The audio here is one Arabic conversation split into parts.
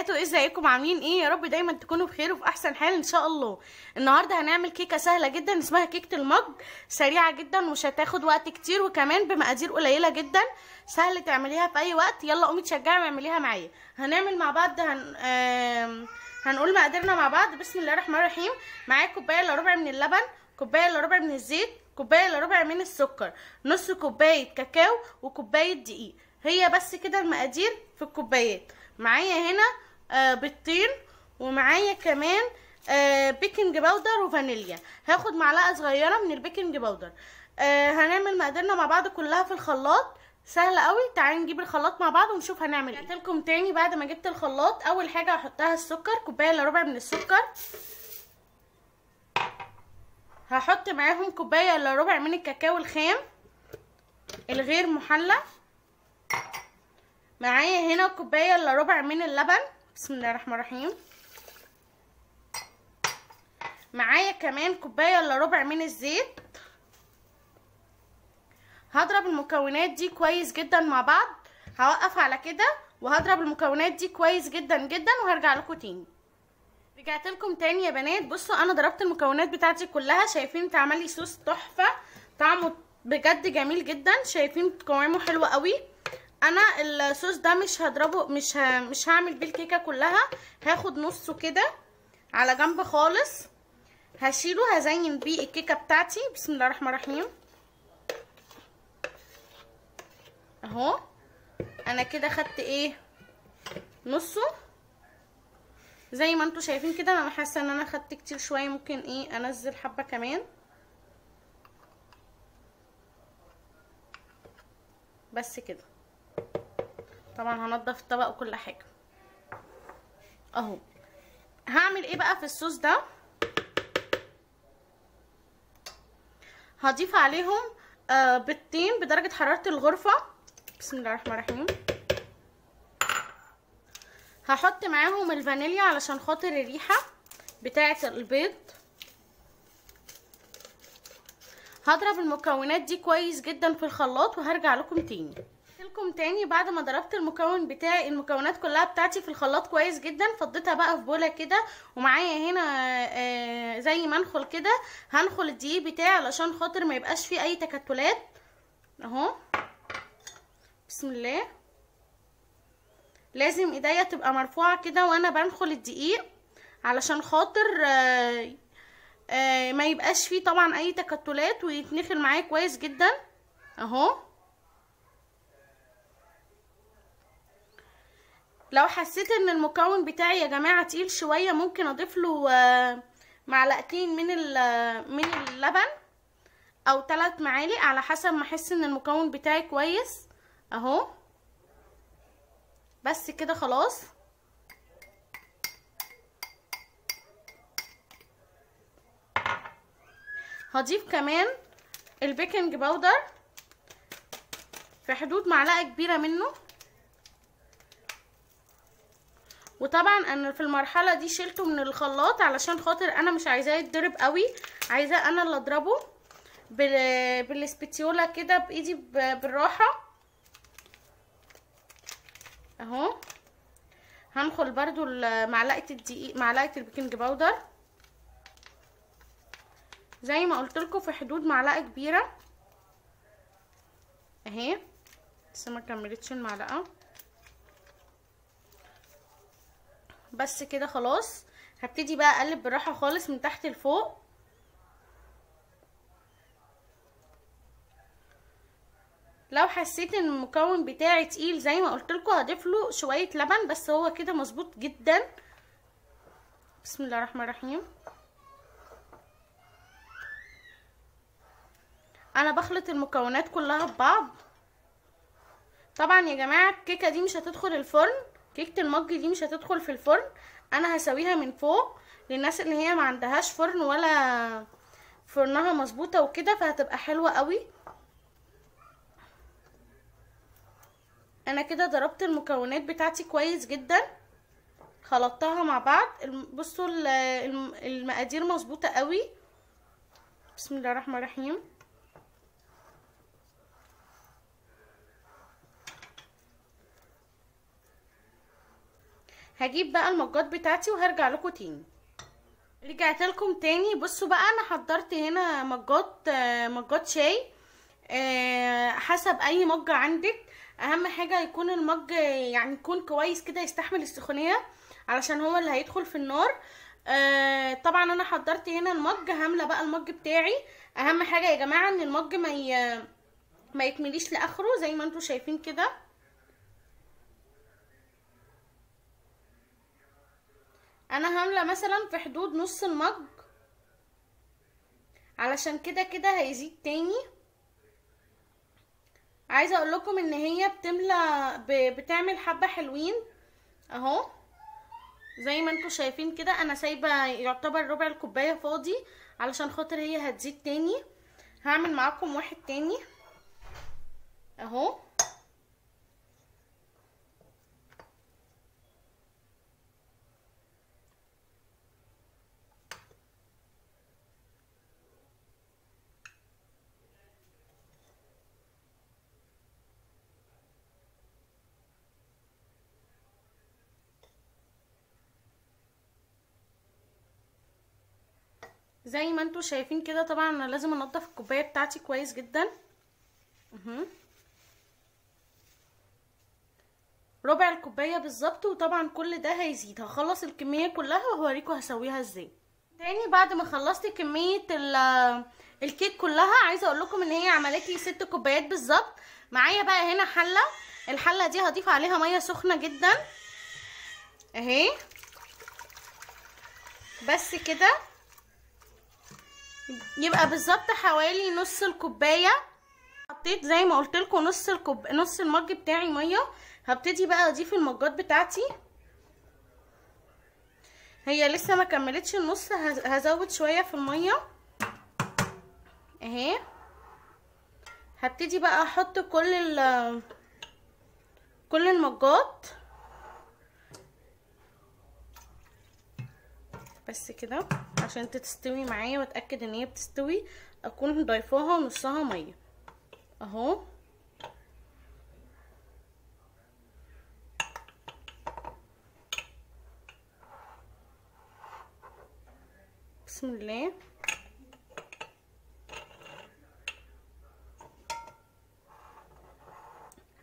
وبركاته ازيكم عاملين ايه يا رب دايما تكونوا بخير وفي احسن حال ان شاء الله النهارده هنعمل كيكه سهله جدا اسمها كيكه المج سريعه جدا ومش هتاخد وقت كتير وكمان بمقادير قليله جدا سهل تعمليها في اي وقت يلا قومي تشجعي واعمليها معايا هنعمل مع بعض هن... آه... هنقول مقاديرنا مع بعض بسم الله الرحمن الرحيم معايا كوبايه الا ربع من اللبن كوبايه الا ربع من الزيت كوبايه الا ربع من السكر نص كوبايه كاكاو وكوبايه دقيق هي بس كده المقادير في الكوبايات معايا هنا آه، بيضتين ومعايا كمان بيكنج آه، باودر وفانيليا هاخد معلقه صغيره من البيكنج باودر آه، هنعمل مقاديرنا مع بعض كلها في الخلاط سهله قوي تعالي نجيب الخلاط مع بعض ونشوف هنعمل ايه لكم تاني بعد ما جبت الخلاط اول حاجه هحطها السكر كوبايه الا ربع من السكر هحط معاهم كوبايه الا ربع من الكاكاو الخام الغير محلى معايا هنا كوبايه الا ربع من اللبن بسم الله الرحمن الرحيم معايا كمان كوبايه الا ربع من الزيت هضرب المكونات دي كويس جدا مع بعض هوقف على كده وهضرب المكونات دي كويس جدا جدا وهرجع لكم تاني رجعت لكم تاني يا بنات بصوا انا ضربت المكونات بتاعتي كلها شايفين تعملي صوص تحفه طعمه بجد جميل جدا شايفين قوامه حلو قوي انا الصوص ده مش هضربه مش ه... مش هعمل بيه الكيكه كلها هاخد نصه كده على جنب خالص هشيله هزين بيه الكيكه بتاعتي بسم الله الرحمن الرحيم اهو انا كده خدت ايه نصه زي ما انتم شايفين كده انا حاسه ان انا خدت كتير شويه ممكن ايه انزل حبه كمان بس كده طبعا هنضف الطبق وكل حاجه اهو هعمل ايه بقى في الصوص ده هضيف عليهم آه بيضتين بدرجه حراره الغرفه بسم الله الرحمن الرحيم هحط معاهم الفانيليا علشان خاطر الريحه بتاعه البيض هضرب المكونات دي كويس جدا في الخلاط وهرجع لكم تاني لكم تاني بعد ما ضربت المكون بتاعي المكونات كلها بتاعتي في الخلاط كويس جدا فضيتها بقى في بوله كده ومعايا هنا آه، زي منخل كده هنخل الدقيق بتاعي علشان خاطر ما يبقاش فيه اي تكتلات اهو بسم الله لازم ايديا تبقى مرفوعه كده وانا بنخل الدقيق علشان خاطر آه، آه، ما يبقاش فيه طبعا اي تكتلات ويتنخل معايا كويس جدا اهو لو حسيت ان المكون بتاعي يا جماعه تقيل شويه ممكن اضيف له آه، معلقتين من آه، من اللبن او ثلاث معالق على حسب ما احس ان المكون بتاعي كويس اهو بس كده خلاص هضيف كمان البيكنج باودر في حدود معلقه كبيره منه وطبعا انا في المرحله دي شلته من الخلاط علشان خاطر انا مش عايزاه يتضرب قوي عايزاه انا اللي اضربه بالاسبيتيولا كده بايدي بالراحه اهو هنخل برده معلقه الدقيق معلقه البيكنج باودر زي ما قلت لكم في حدود معلقه كبيره اهي لسه ما كملتش المعلقه بس كده خلاص هبتدي بقى اقلب بالراحه خالص من تحت لفوق لو حسيت ان المكون بتاعي تقيل زي ما قلت لكم هضيف له شويه لبن بس هو كده مظبوط جدا بسم الله الرحمن الرحيم انا بخلط المكونات كلها ببعض طبعا يا جماعه الكيكه دي مش هتدخل الفرن كيكه المج دي مش هتدخل في الفرن انا هسويها من فوق للناس اللي هي ما عندهاش فرن ولا فرنها مظبوطه وكده فهتبقى حلوه قوي انا كده ضربت المكونات بتاعتي كويس جدا خلطتها مع بعض بصوا المقادير مظبوطه قوي بسم الله الرحمن الرحيم هجيب بقى المجات بتاعتي وهرجع لكم تاني رجعت لكم تاني بصوا بقى انا حضرت هنا مجات آه، مجات شاي آه، حسب اي مج عندك اهم حاجه يكون المج يعني يكون كويس كده يستحمل السخونيه علشان هو اللي هيدخل في النار آه، طبعا انا حضرت هنا المج هامله بقى المج بتاعي اهم حاجه يا جماعه ان المج ما ي... ما يكمليش لاخره زي ما انتم شايفين كده انا هاملة مثلا في حدود نص المج علشان كده كده هيزيد تاني عايزة اقول لكم ان هي بتملى بتعمل حبة حلوين اهو زي ما انتم شايفين كده انا سايبة يعتبر ربع الكوباية فاضي علشان خاطر هي هتزيد تاني هعمل معاكم واحد تاني اهو زي ما انتوا شايفين كده طبعا انا لازم انضف الكوبايه بتاعتي كويس جدا ربع الكوبايه بالظبط وطبعا كل ده هيزيد هخلص الكميه كلها وهوريكم هسويها ازاي تاني بعد ما خلصت كميه الكيك كلها عايزه اقول لكم ان هي عملت لي ست كوبايات بالظبط معايا بقى هنا حله الحله دي هضيف عليها ميه سخنه جدا اهي بس كده يبقى بالظبط حوالي نص الكوبايه حطيت زي ما قلت لكم نص الكوب نص المج بتاعي ميه هبتدي بقى اضيف المجات بتاعتي هي لسه ما كملتش النص هزود شويه في الميه اهي هبتدي بقى احط كل ال كل المجات بس كده عشان تستوي معايا واتاكد ان هي بتستوي اكون ضايفاها نصها ميه اهو بسم الله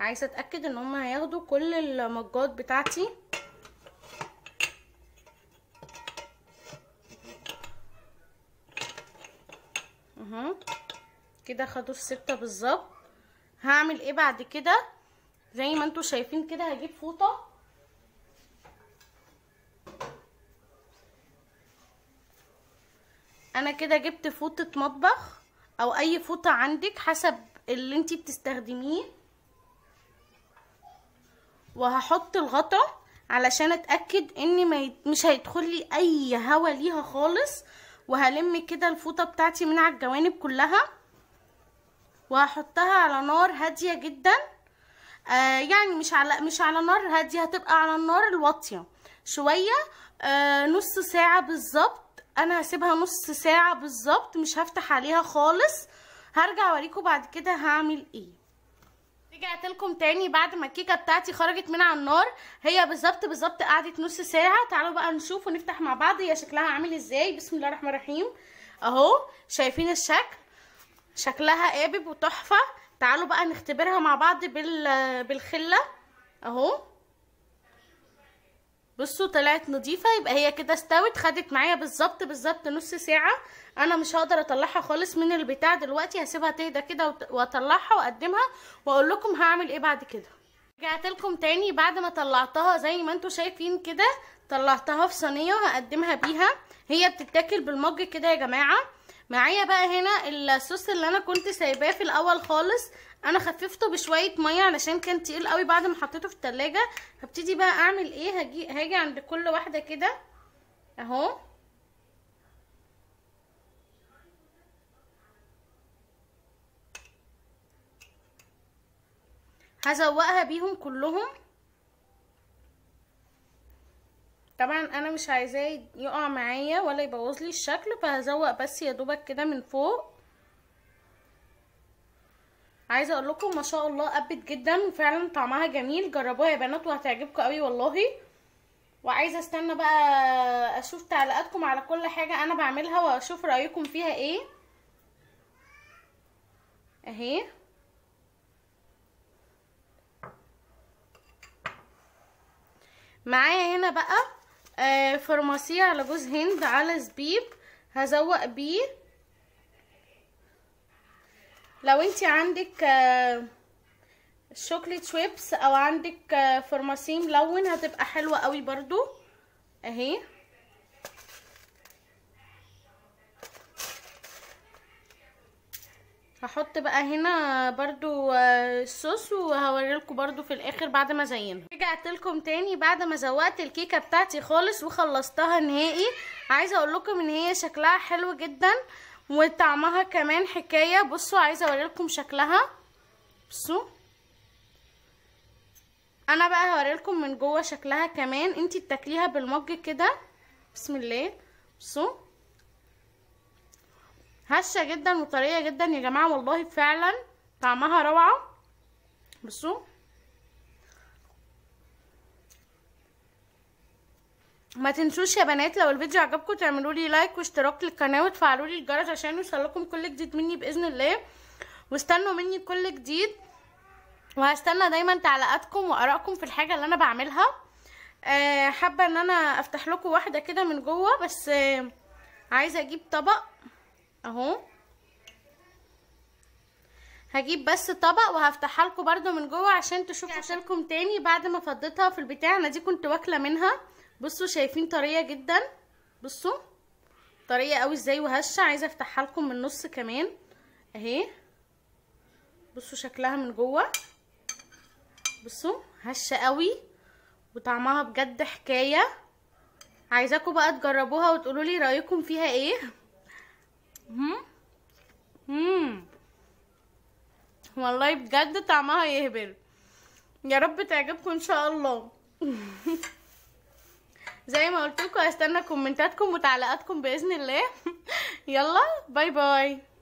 عايزه اتاكد ان هم هياخدوا كل المجات بتاعتي كده خدوا الستة بالظبط هعمل ايه بعد كده زي ما انتوا شايفين كده هجيب فوطة انا كده جبت فوطة مطبخ او اي فوطة عندك حسب اللي انتي بتستخدميه وهحط الغطا علشان اتاكد ان ما مش هيدخل لي اي هوا ليها خالص وهلم كده الفوطه بتاعتي من على الجوانب كلها وهحطها على نار هاديه جدا آه يعني مش على مش على نار هاديه هتبقى على النار الواطيه شويه آه نص ساعه بالظبط انا هسيبها نص ساعه بالظبط مش هفتح عليها خالص هرجع اوريكم بعد كده هعمل ايه رجعت لكم تاني بعد ما الكيكه بتاعتي خرجت من على النار هي بالظبط بالظبط قعدت نص ساعه تعالوا بقى نشوف ونفتح مع بعض هي شكلها عامل ازاي بسم الله الرحمن الرحيم اهو شايفين الشكل شكلها قابب وتحفه تعالوا بقى نختبرها مع بعض بال بالخله اهو بصوا طلعت نظيفه يبقى هي كده استوت خدت معايا بالظبط بالظبط نص ساعه انا مش هقدر اطلعها خالص من البتاع دلوقتي هسيبها تهدى كده واطلعها واقدمها واقول لكم هعمل ايه بعد كده رجعت لكم تاني بعد ما طلعتها زي ما انتم شايفين كده طلعتها في صينيه هقدمها بيها هي بتتاكل بالمج كده يا جماعه معايا بقى هنا الصوص اللي انا كنت سايباه في الاول خالص انا خففته بشويه ميه علشان كان تقيل قوي بعد ما حطيته في التلاجة هبتدي بقى اعمل ايه هجي هاجي عند كل واحده كده اهو هزوقها بيهم كلهم طبعا انا مش عايزاه يقع معايا ولا يبوظ لي الشكل فهزوق بس يا دوبك كده من فوق عايزه اقول لكم ما شاء الله قبت جدا وفعلا طعمها جميل جربوها يا بنات وهتعجبكم قوي والله وعايزه استنى بقى اشوف تعليقاتكم على كل حاجه انا بعملها واشوف رايكم فيها ايه اهي معايا هنا بقى آه، فرماسيه على جوز هند على زبيب هزوق بيه لو انت عندك آه الشوكليت شويبس او عندك آه، فرماسيه ملون هتبقى حلوه قوي برضو اهي هحط بقى هنا برضو آه، الصوص وهوريلكم برضو في الاخر بعد ما زينها رجعت لكم تاني بعد ما زوقت الكيكه بتاعتي خالص وخلصتها نهائي عايزه اقول لكم ان هي شكلها حلو جدا وطعمها كمان حكايه بصوا عايزه اوريلكم شكلها بصوا انا بقى هوريلكم من جوه شكلها كمان انتي بتاكليها بالمج كده بسم الله بصوا هشه جدا وطريه جدا يا جماعه والله فعلا طعمها روعه بصوا ما تنسوش يا بنات لو الفيديو عجبكم تعملوا لي لايك واشتراك للقناه وتفعلوا لي الجرس عشان يوصلكم كل جديد مني باذن الله واستنوا مني كل جديد وهستنى دايما تعليقاتكم وارائكم في الحاجه اللي انا بعملها آه، حابه ان انا افتح لكم واحده كده من جوه بس آه، عايزه اجيب طبق اهو هجيب بس طبق وهفتحها لكم برده من جوه عشان تشوفوا شكلكم تاني بعد ما فضيتها في البتاع انا دي كنت واكله منها بصوا شايفين طريه جدا بصوا طريه قوي ازاي وهشه عايزه افتحها لكم من النص كمان اهي بصوا شكلها من جوه بصوا هشه قوي وطعمها بجد حكايه عايزاكم بقى تجربوها وتقولوا لي رايكم فيها ايه هم؟ والله بجد طعمها يهبل يا رب تعجبكم ان شاء الله زي ما قلت لكم هستنى كومنتاتكم وتعليقاتكم باذن الله يلا باي باي